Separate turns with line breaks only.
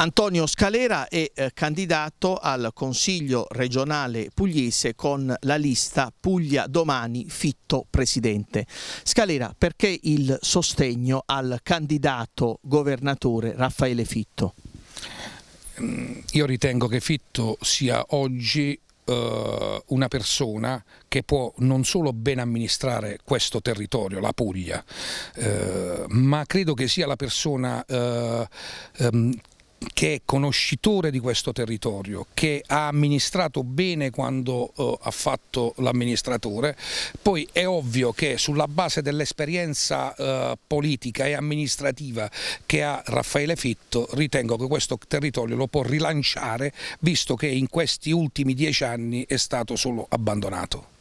Antonio Scalera è eh, candidato al Consiglio regionale pugliese con la lista Puglia Domani Fitto Presidente. Scalera, perché il sostegno al candidato governatore Raffaele Fitto?
Mm, io ritengo che Fitto sia oggi eh, una persona che può non solo ben amministrare questo territorio, la Puglia, eh, ma credo che sia la persona eh, ehm, che è conoscitore di questo territorio, che ha amministrato bene quando eh, ha fatto l'amministratore, poi è ovvio che sulla base dell'esperienza eh, politica e amministrativa che ha Raffaele Fitto ritengo che questo territorio lo può rilanciare visto che in questi ultimi dieci anni è stato solo abbandonato.